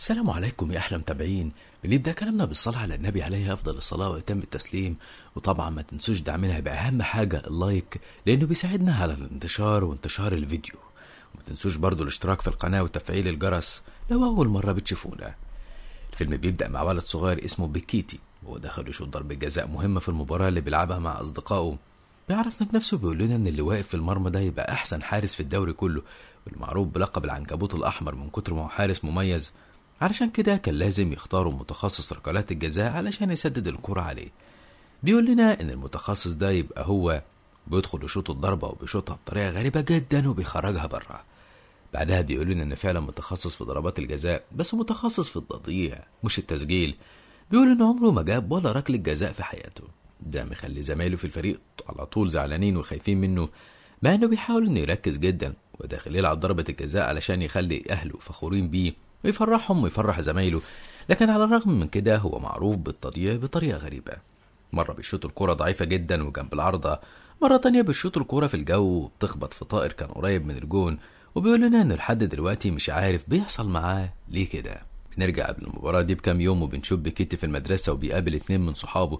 السلام عليكم يا احلى متابعين بنبدا كلامنا بالصلاه على النبي عليه افضل الصلاه واتم التسليم وطبعا ما تنسوش دعمنا باهم حاجه اللايك لانه بيساعدنا على الانتشار وانتشار الفيديو وما تنسوش برضو الاشتراك في القناه وتفعيل الجرس لو اول مره بتشوفونا الفيلم بيبدا مع ولد صغير اسمه بيكيتي وهو دخل يشوط ضربه جزاء مهمه في المباراه اللي بيلعبها مع اصدقائه بيعرفنا بنفسه بيقول لنا ان اللي واقف في المرمى ده يبقى احسن حارس في الدوري كله والمعروف بلقب العنكبوت الاحمر من كتر ما هو حارس مميز علشان كده كان لازم يختاروا متخصص ركلات الجزاء علشان يسدد الكرة عليه بيقول لنا إن المتخصص ده يبقى هو بيدخل يشوط الضربة وبيشوطها بطريقة غريبة جدا وبيخرجها بره بعدها بيقول لنا إن فعلا متخصص في ضربات الجزاء بس متخصص في التضييع مش التسجيل بيقول إن عمره ما جاب ولا ركلة جزاء في حياته ده مخلي زمايله في الفريق على طول زعلانين وخايفين منه مع إنه بيحاول إنه يركز جدا وداخل يلعب ضربة الجزاء علشان يخلي أهله فخورين بيه ويفرحهم ويفرح زمايله لكن على الرغم من كده هو معروف بالتضييع بطريقة غريبة مرة بيشوط الكرة ضعيفة جدا وجنب العارضة مرة تانية بيشوط الكرة في الجو وبتخبط في طائر كان قريب من الجون وبيقول لنا إنه لحد دلوقتي مش عارف بيحصل معاه ليه كده بنرجع قبل المباراة دي بكام يوم وبنشوف بكيتي في المدرسة وبيقابل اتنين من صحابه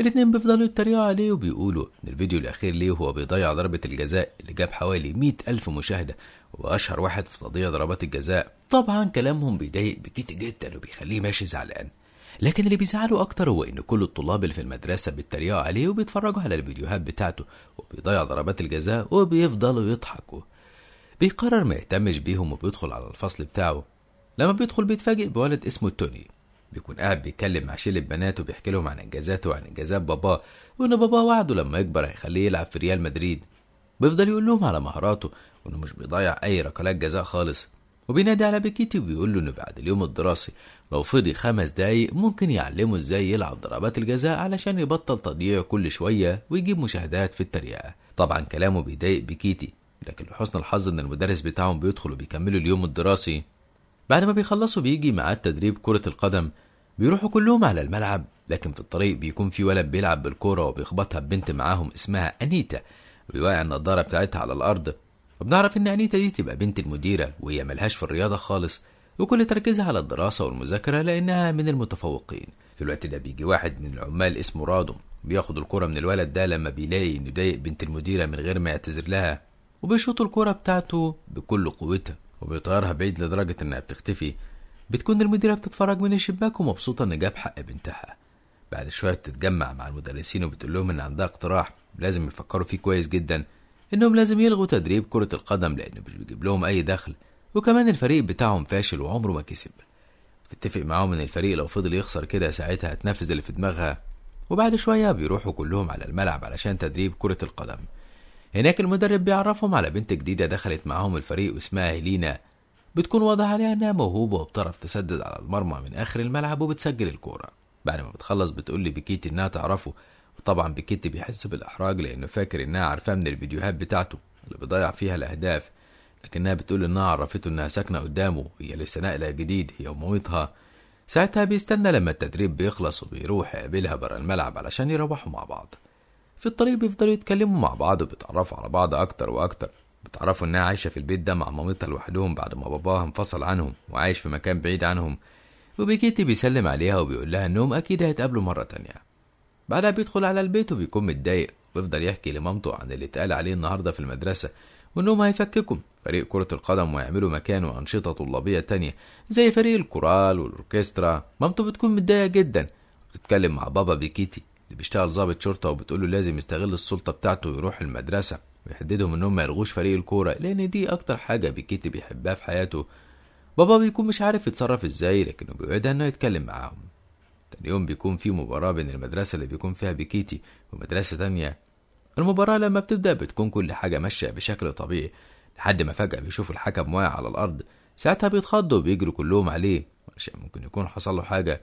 الاتنين بيفضلوا يتريقوا عليه وبيقولوا إن الفيديو الأخير ليه وهو بيضيع ضربة الجزاء اللي جاب حوالي مئة ألف مشاهدة وأشهر واحد في تضييع ضربات الجزاء طبعا كلامهم بيضايق بكيتي جدا وبيخليه ماشي زعلان لكن اللي بيزعله أكتر هو إن كل الطلاب اللي في المدرسة بيتريقوا عليه وبيتفرجوا على الفيديوهات بتاعته وبيضيع ضربات الجزاء وبيفضلوا يضحكوا بيقرر ما يهتمش بيهم وبيدخل على الفصل بتاعه لما بيدخل بيتفاجئ بولد اسمه توني بيكون قاعد بيتكلم مع شلة بنات وبيحكي لهم عن انجازاته وعن انجازات باباه وان باباه وعده لما يكبر هيخليه يلعب في ريال مدريد بيفضل يقول لهم على مهاراته وانه مش بيضيع اي ركلات جزاء خالص وبينادي على بكيتي وبيقول له إنه بعد اليوم الدراسي لو فضي خمس دقايق ممكن يعلمه إزاي يلعب ضربات الجزاء علشان يبطل تضييع كل شوية ويجيب مشاهدات في التريقة طبعا كلامه بيضايق بكيتي لكن لحسن الحظ إن المدرس بتاعهم بيدخل وبيكملوا اليوم الدراسي بعد ما بيخلصوا بيجي ميعاد تدريب كرة القدم بيروحوا كلهم على الملعب لكن في الطريق بيكون في ولد بيلعب بالكورة وبيخبطها ببنت معاهم اسمها أنيتا بيوقع النضارة بتاعتها على الأرض وبنعرف إن أنيتا دي تبقى بنت المديرة وهي ملهاش في الرياضة خالص وكل تركيزها على الدراسة والمذاكرة لأنها من المتفوقين في الوقت ده بيجي واحد من العمال اسمه رادو بياخد الكرة من الولد ده لما بيلاقي إنه ضايق بنت المديرة من غير ما يعتذر لها وبيشوط الكرة بتاعته بكل قوتها وبيطيرها بعيد لدرجة إنها بتختفي بتكون المديرة بتتفرج من الشباك ومبسوطة إن جاب حق بنتها بعد شوية بتتجمع مع المدرسين وبتقول لهم إن عندها اقتراح لازم يفكروا فيه كويس جدا انهم لازم يلغوا تدريب كرة القدم لانه مش بيجيب لهم اي دخل وكمان الفريق بتاعهم فاشل وعمره ما كسب تتفق معاهم ان الفريق لو فضل يخسر كده ساعتها هتنفذ اللي في دماغها وبعد شوية بيروحوا كلهم على الملعب علشان تدريب كرة القدم هناك المدرب بيعرفهم على بنت جديدة دخلت معاهم الفريق واسمها هيلينا بتكون واضح عليها انها موهوبة وبتعرف تسدد على المرمى من اخر الملعب وبتسجل الكورة بعد ما بتخلص بتقول لبيكيت انها تعرفه طبعا بكيت بيحس بالإحراج لأنه فاكر إنها عارفاه من الفيديوهات بتاعته اللي بيضيع فيها الأهداف لكنها بتقول إنها عرفته إنها ساكنة قدامه هي لسه ناقلة جديد هي ومامتها ساعتها بيستنى لما التدريب بيخلص وبيروح يقابلها برا الملعب علشان يروحوا مع بعض في الطريق بيفضلوا يتكلموا مع بعض وبيتعرفوا على بعض أكتر وأكتر بتعرفوا إنها عايشة في البيت ده مع مامتها لوحدهم بعد ما باباها انفصل عنهم وعايش في مكان بعيد عنهم وبيكيتي بيسلم عليها وبيقول لها إنهم أكيد هيتقابلوا مرة تانية بعدها بيدخل على البيت وبيكون متضايق ويفضل يحكي لمامته عن اللي اتقال عليه النهارده في المدرسة وإنهم هيفككم فريق كرة القدم ويعملوا مكانه أنشطة طلابية تانية زي فريق الكورال والأوركسترا مامته بتكون متضايقة جدا بتتكلم مع بابا بيكيتي اللي بيشتغل ظابط شرطة وبتقوله لازم يستغل السلطة بتاعته ويروح المدرسة ويحددهم إنهم ما يلغوش فريق الكورة لأن دي أكتر حاجة بيكيتي بيحبها في حياته بابا بيكون مش عارف يتصرف ازاي لكنه بيوعدها انه يتكلم معاهم تاني يوم بيكون في مباراة بين المدرسة اللي بيكون فيها بيكيتي ومدرسة تانية المباراة لما بتبدأ بتكون كل حاجة ماشية بشكل طبيعي لحد ما فجأة بيشوف الحكم واقع على الأرض ساعتها بيتخضوا وبيجروا كلهم عليه عشان ممكن يكون حصل له حاجة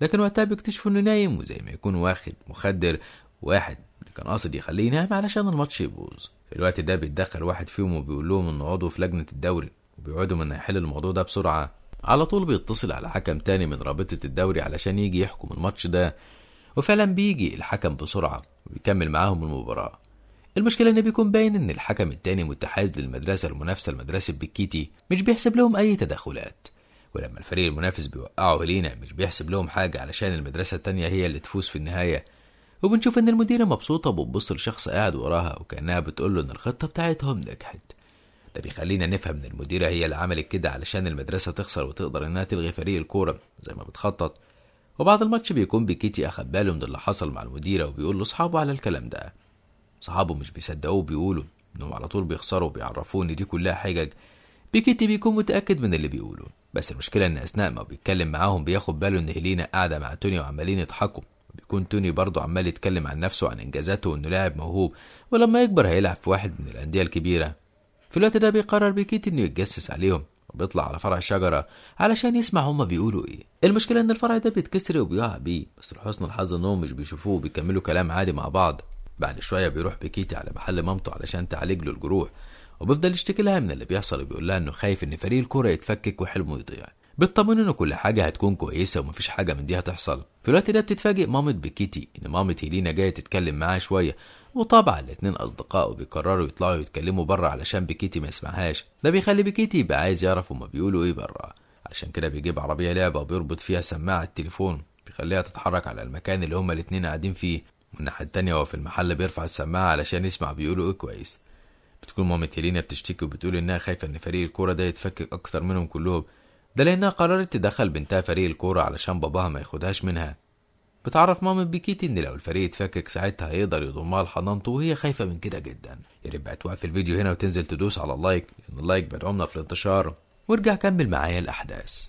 لكن وقتها بيكتشفوا إنه نايم وزي ما يكون واخد مخدر واحد اللي كان قاصد يخليه ينام علشان الماتش يبوظ في الوقت ده بيتدخل واحد فيهم وبيقول لهم إنه عضو في لجنة الدوري وبيقعدوا إنه يحل الموضوع ده بسرعة على طول بيتصل على حكم تاني من رابطة الدوري علشان يجي يحكم الماتش ده وفعلا بيجي الحكم بسرعة ويكمل معاهم المباراة المشكلة إن بيكون باين إن الحكم التاني متحيز للمدرسة المنافسة لمدرسة بكيتي مش بيحسب لهم أي تدخلات ولما الفريق المنافس بيوقعه لينا مش بيحسب لهم حاجة علشان المدرسة التانية هي اللي تفوز في النهاية وبنشوف إن المديرة مبسوطة وبتبص لشخص قاعد وراها وكأنها بتقول له إن الخطة بتاعتهم نجحت ده بيخلينا نفهم ان المديره هي اللي عملت كده علشان المدرسه تخسر وتقدر انها تلغي فريق الكوره زي ما بتخطط وبعد الماتش بيكون بيكيتي اخد باله من اللي حصل مع المديره وبيقول لاصحابه على الكلام ده صحابه مش بيصدقوه وبيقولوا انهم على طول بيخسروا وبيعرفوه ان دي كلها حجج بيكيتي بيكون متاكد من اللي بيقوله بس المشكله ان اثناء ما بيتكلم معاهم بياخد باله ان هيلينا قاعده مع توني وعمالين يضحكوا بيكون توني برضه عمال يتكلم عن نفسه وعن انجازاته وانه لاعب موهوب ولما يكبر هيلعب في واحد من الانديه الكبيره في الوقت ده بيقرر بيكيت انه يتجسس عليهم وبيطلع على فرع الشجرة علشان يسمع هما بيقولوا ايه المشكلة ان الفرع ده بيتكسر وبيقع بيه بس لحسن الحظ انهم مش بيشوفوه وبيكملوا كلام عادي مع بعض بعد شوية بيروح بيكيتي على محل مامته علشان تعالج له الجروح وبيفضل يشتكي لها من اللي بيحصل وبيقول لها انه خايف ان فريق الكوره يتفكك وحلمه يضيع بتطمن انه كل حاجه هتكون كويسه ومفيش حاجه من دي هتحصل في الوقت ده بتتفاجئ مامة بكيتي ان مامة هيلينا جايه تتكلم معاه شويه وطبعا الاتنين أصدقائه بيقرروا يطلعوا يتكلموا بره علشان بيكيتي ما يسمعهاش ده بيخلي بيكيتي يبقى عايز يعرف هما بيقولوا إيه بره عشان كده بيجيب عربية لعبة وبيربط فيها سماعة التليفون بيخليها تتحرك على المكان اللي هما الاتنين قاعدين فيه والناحية التانية هو في المحل بيرفع السماعة علشان يسمع بيقولوا إيه كويس بتكون مامة هيلينا بتشتكي وبتقول إنها خايفة إن فريق الكورة ده يتفكك أكتر منهم كلهم ده لأنها قررت تدخل بنتها فريق الكورة علشان باباها ما ياخدهاش منها بتعرف ماما بيكيتي ان لو الفريق اتفكك ساعتها هيقدر يضمها لحضنته وهي خايفه من كده جدا يا ريت بقى توقف الفيديو هنا وتنزل تدوس على اللايك لان اللايك بيدعمنا في الانتشار وارجع كمل معايا الاحداث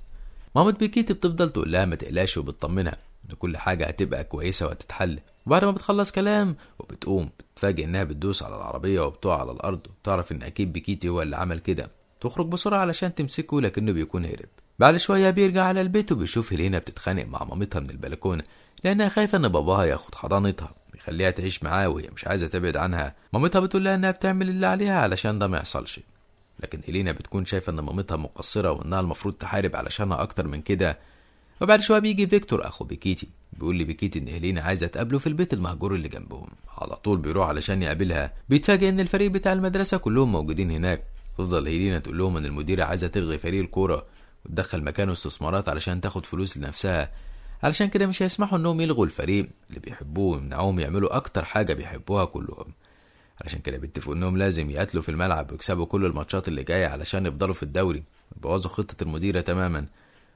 ماما بيكيتي بتفضل تقول لها ما تقلقش وبتطمنها ان كل حاجه هتبقى كويسه وهتتحل وبعد ما بتخلص كلام وبتقوم بتتفاجئ انها بتدوس على العربيه وبتقع على الارض وبتعرف ان اكيد بيكيتي هو اللي عمل كده تخرج بسرعه علشان تمسكه لكنه بيكون هرب بعد شويه بيرجع على البيت وبيشوف هيلينا بتتخانق مع مامتها من البلكونه لأنها خايفة إن باباها ياخد حضانتها ويخليها تعيش معاه وهي مش عايزة تبعد عنها مامتها بتقول لها إنها بتعمل اللي عليها علشان ده ما يحصلش لكن هيلينا بتكون شايفة إن مامتها مقصرة وإنها المفروض تحارب علشانها أكتر من كده وبعد شوية بيجي فيكتور أخو بيكيتي بيقول لبيكيتي إن هيلينا عايزة تقابله في البيت المهجور اللي جنبهم على طول بيروح علشان يقابلها بيتفاجئ إن الفريق بتاع المدرسة كلهم موجودين هناك تفضل هيلينا تقول لهم إن المديرة عايزة تلغي فريق الكورة وتدخل مكانه استثمارات علشان تاخد فلوس لنفسها علشان كده مش هيسمحوا انهم يلغوا الفريق اللي بيحبوه ويمنعوهم يعملوا اكتر حاجه بيحبوها كلهم علشان كده بيتفقوا انهم لازم يقاتلوا في الملعب ويكسبوا كل الماتشات اللي جايه علشان يفضلوا في الدوري بوظوا خطه المديره تماما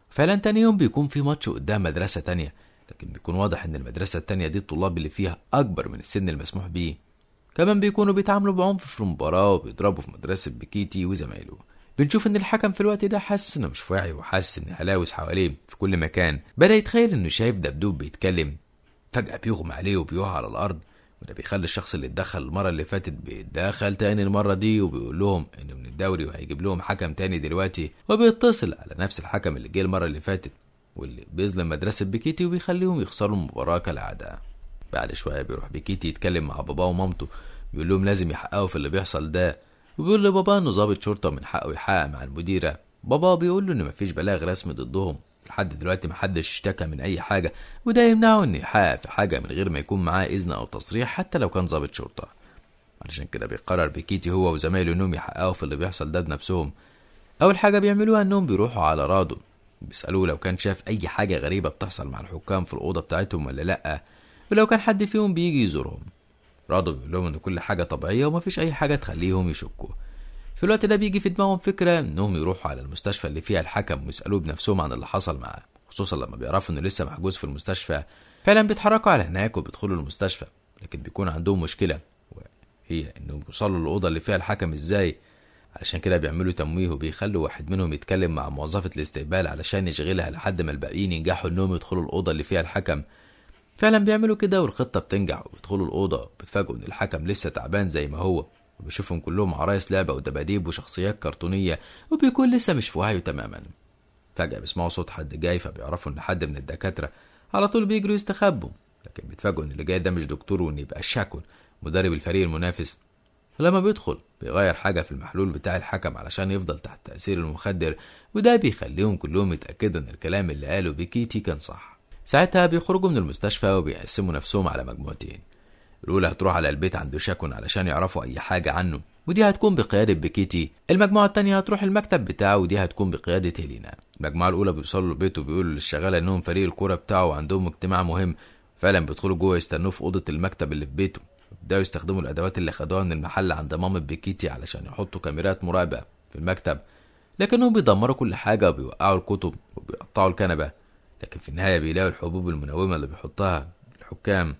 فعلا تاني يوم بيكون في ماتش قدام مدرسه تانية لكن بيكون واضح ان المدرسه التانية دي الطلاب اللي فيها اكبر من السن المسموح بيه كمان بيكونوا بيتعاملوا بعنف في المباراه وبيضربوا في مدرسه بكيتي وزمايله بنشوف ان الحكم في الوقت ده حاسس انه مش واعي وحاسس ان هلاوس حواليه في كل مكان بدا يتخيل انه شايف دبدوب بيتكلم فجاه بيغمى عليه وبيقع على الارض وده بيخلي الشخص اللي اتدخل المرة اللي فاتت بيتدخل تاني المرة دي وبيقول لهم انه من الدوري وهيجيب لهم حكم تاني دلوقتي وبيتصل على نفس الحكم اللي جه المرة اللي فاتت واللي بيظلم مدرسة بيكيتي وبيخليهم يخسروا المباراة كالعادة بعد شوية بيروح بيكيتي يتكلم مع باباه ومامته بيقول لهم لازم يحققوا في اللي بيحصل ده وبيقول لبابا انه ظابط شرطه من حقه يحقق مع المديره بابا بيقول له ان مفيش بلاغ رسمي ضدهم لحد دلوقتي محدش اشتكى من اي حاجه وده يمنعه انه يحقق في حاجه من غير ما يكون معاه اذن او تصريح حتى لو كان ظابط شرطه علشان كده بيقرر بيكيتي هو وزمايله انهم يحققوا في اللي بيحصل ده بنفسهم اول حاجه بيعملوها انهم بيروحوا على رادو بيسالوه لو كان شاف اي حاجه غريبه بتحصل مع الحكام في الاوضه بتاعتهم ولا لا ولو كان حد فيهم بيجي يزورهم راضوا بيقول لهم ان كل حاجه طبيعيه ومفيش اي حاجه تخليهم يشكوا في الوقت ده بيجي في دماغهم فكره انهم يروحوا على المستشفى اللي فيها الحكم ويسالوه بنفسهم عن اللي حصل معاه خصوصا لما بيعرفوا انه لسه محجوز في المستشفى فعلا بيتحركوا على هناك وبيدخلوا المستشفى لكن بيكون عندهم مشكله وهي انهم يوصلوا للاوضه اللي فيها الحكم ازاي علشان كده بيعملوا تمويه وبيخلوا واحد منهم يتكلم مع موظفة الاستقبال علشان يشغلها لحد ما الباقيين ينجحوا انهم يدخلوا الأوضة اللي فيها الحكم فعلا بيعملوا كده والخطة بتنجح وبيدخلوا الأوضة بيتفاجئوا إن الحكم لسه تعبان زي ما هو وبيشوفهم كلهم عرايس لعبة ودباديب وشخصيات كرتونية وبيكون لسه مش في وعيه تماما فجأة بيسمعوا صوت حد جاي فبيعرفوا إن حد من الدكاترة على طول بيجروا يستخبوا لكن بيتفاجئوا إن اللي جاي ده مش دكتور وإن يبقى شاكل مدرب الفريق المنافس فلما بيدخل بيغير حاجة في المحلول بتاع الحكم علشان يفضل تحت تأثير المخدر وده بيخليهم كلهم يتأكدوا إن الكلام اللي قاله بكيتي كان صح ساعتها بيخرجوا من المستشفى وبيقسموا نفسهم على مجموعتين الأولى هتروح على البيت عند شاكون علشان يعرفوا أي حاجة عنه ودي هتكون بقيادة بكيتي المجموعة التانية هتروح المكتب بتاعه ودي هتكون بقيادة هيلينا المجموعة الأولى بيوصلوا البيت وبيقولوا للشغالة إنهم فريق الكورة بتاعه وعندهم اجتماع مهم فعلا بيدخلوا جوه يستنوه في أوضة المكتب اللي في بيته بدأوا يستخدموا الأدوات اللي خدوها من المحل عند مامة بكيتي علشان يحطوا كاميرات مراقبة في المكتب لكنهم بيدمروا كل حاجة وبيوقعوا الكتب وبيقطعوا الكنبة لكن في النهاية بيلاقوا الحبوب المنومة اللي بيحطها الحكام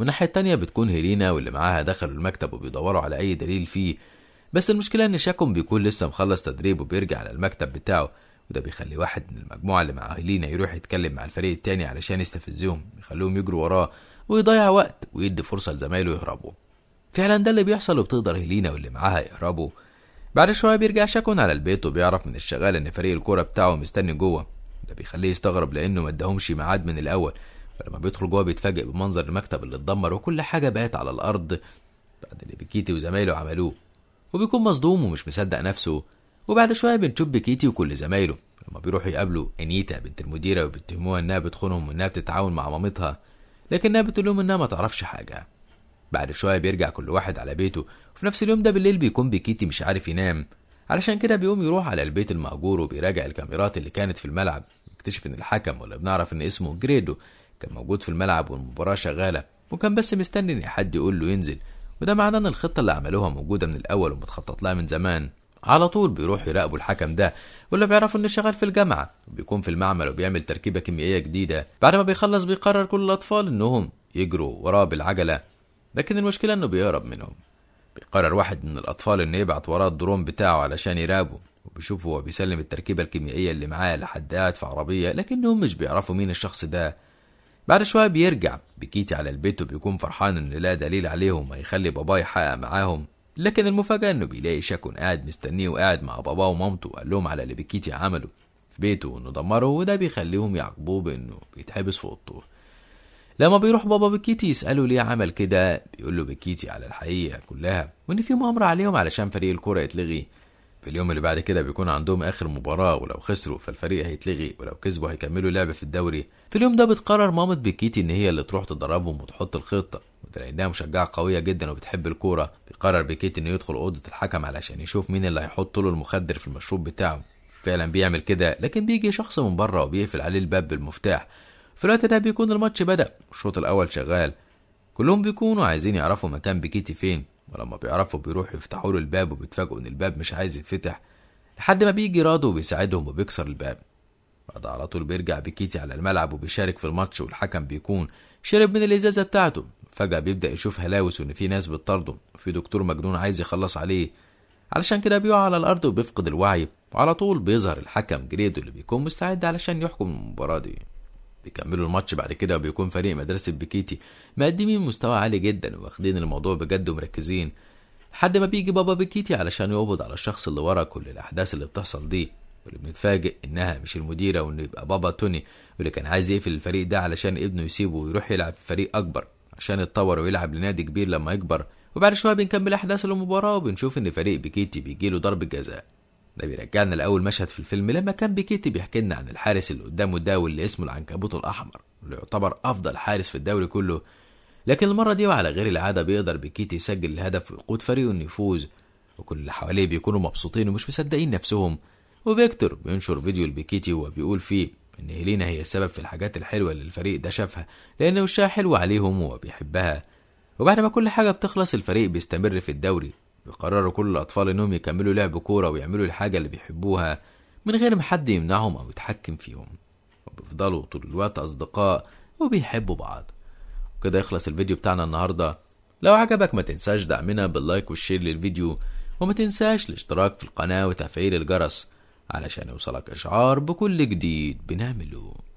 من ناحية التانية بتكون هيلينا واللي معاها دخلوا المكتب وبيدوروا على أي دليل فيه بس المشكلة إن شاكم بيكون لسه مخلص تدريب وبيرجع على المكتب بتاعه وده بيخلي واحد من المجموعة اللي مع هيلينا يروح يتكلم مع الفريق التاني علشان يستفزهم يخلوهم يجروا وراه ويضيع وقت ويدي فرصة لزمايله يهربوا فعلا ده اللي بيحصل وبتقدر هيلينا واللي معاها يهربوا بعد شوية بيرجع شاكون على البيت وبيعرف من الشغال إن فريق الكورة بتاعه مستني جوه بيخليه يستغرب لانه ما اداهمش ميعاد من الاول فلما بيدخل جوه بيتفاجئ بمنظر المكتب اللي اتدمر وكل حاجه بقت على الارض بعد اللي بيكيتي وزمايله عملوه وبيكون مصدوم ومش مصدق نفسه وبعد شويه بنشوف بيكيتي وكل زمايله لما بيروحوا يقابلوا انيتا بنت المديره وبيتهموها انها بتخونهم وانها بتتعاون مع مامتها لكنها بتقول لهم انها ما تعرفش حاجه بعد شويه بيرجع كل واحد على بيته وفي نفس اليوم ده بالليل بيكون بيكيتي مش عارف ينام علشان كده بيقوم يروح على البيت المأجور وبيراجع الكاميرات اللي كانت في الملعب نكتشف ان الحكم ولا بنعرف ان اسمه جريدو كان موجود في الملعب والمباراة شغالة وكان بس مستني ان حد يقول له ينزل وده معناه ان الخطة اللي عملوها موجودة من الاول ومتخطط لها من زمان على طول بيروحوا يراقبوا الحكم ده ولا بيعرفوا انه شغال في الجامعة وبيكون في المعمل وبيعمل تركيبة كيميائية جديدة بعد ما بيخلص بيقرر كل الاطفال انهم يجروا وراه بالعجلة لكن المشكلة انه بيهرب منهم بيقرر واحد من الاطفال انه يبعت وراه الدرون بتاعه علشان يراقبه وبيشوف هو بيسلم التركيبة الكيميائية اللي معاه لحد قاعد في عربية لكنهم مش بيعرفوا مين الشخص ده بعد شوية بيرجع بكيتي على البيت وبيكون فرحان إن لا دليل عليهم يخلي باباه يحقق معاهم لكن المفاجأة إنه بيلاقي شاكون قاعد مستنيه وقاعد مع باباه ومامته وقال لهم على اللي بكيتي عمله في بيته وإنه دمره وده بيخليهم يعاقبوه بإنه بيتحبس في أوضته لما بيروح بابا بكيتي يسأله ليه عمل كده بيقول له بكيتي على الحقيقة كلها وإن في مؤامرة عليهم علشان فريق الكرة يتلغي في اليوم اللي بعد كده بيكون عندهم اخر مباراه ولو خسروا فالفريق هيتلغي ولو كسبوا هيكملوا لعب في الدوري في اليوم ده بتقرر مامة بيكيتي ان هي اللي تروح تدربهم وتحط الخطه لانها مشجعه قويه جدا وبتحب الكوره بيقرر بيكيتي انه يدخل اوضه الحكم علشان يشوف مين اللي هيحط له المخدر في المشروب بتاعه فعلا بيعمل كده لكن بيجي شخص من بره وبيقفل عليه الباب بالمفتاح في الوقت ده بيكون الماتش بدا والشوط الاول شغال كلهم بيكونوا عايزين يعرفوا مكان بيكيتي فين ولما بيعرفوا بيروحوا يفتحوا له الباب وبيتفاجئوا ان الباب مش عايز يتفتح لحد ما بيجي رادو وبيساعدهم وبيكسر الباب رادو على طول بيرجع بكيتي على الملعب وبيشارك في الماتش والحكم بيكون شرب من الازازه بتاعته فجاه بيبدا يشوف هلاوس وان في ناس بتطرده وفي دكتور مجنون عايز يخلص عليه علشان كده بيقع على الارض وبيفقد الوعي وعلى طول بيظهر الحكم جريدو اللي بيكون مستعد علشان يحكم المباراه دي بيكملوا الماتش بعد كده وبيكون فريق مدرسة بيكيتي مقدمين مستوى عالي جدا واخدين الموضوع بجد ومركزين لحد ما بيجي بابا بيكيتي علشان يقبض على الشخص اللي ورا كل الأحداث اللي بتحصل دي واللي بنتفاجئ إنها مش المديرة وإنه يبقى بابا توني واللي كان عايز يقفل الفريق ده علشان ابنه يسيبه ويروح يلعب في فريق أكبر عشان يتطور ويلعب لنادي كبير لما يكبر وبعد شوية بنكمل أحداث المباراة وبنشوف إن فريق بيكيتي بيجيله ضربة جزاء ده بيرجعنا لأول مشهد في الفيلم لما كان بيكيتي بيحكي لنا عن الحارس اللي قدامه ده واللي اسمه العنكبوت الأحمر اللي يعتبر أفضل حارس في الدوري كله لكن المرة دي وعلى غير العادة بيقدر بيكيتي يسجل الهدف ويقود فريقه إنه يفوز وكل اللي حواليه بيكونوا مبسوطين ومش مصدقين نفسهم وفيكتور بينشر فيديو لبيكيتي وبيقول فيه إن هيلينا هي السبب في الحاجات الحلوة اللي الفريق ده شافها لأن وشها حلو عليهم وبيحبها وبعد ما كل حاجة بتخلص الفريق بيستمر في الدوري بيقرروا كل الأطفال إنهم يكملوا لعب كورة ويعملوا الحاجة اللي بيحبوها من غير ما حد يمنعهم أو يتحكم فيهم وبيفضلوا طول الوقت أصدقاء وبيحبوا بعض وكده يخلص الفيديو بتاعنا النهاردة لو عجبك ما تنساش دعمنا باللايك والشير للفيديو وما تنساش الاشتراك في القناة وتفعيل الجرس علشان يوصلك إشعار بكل جديد بنعمله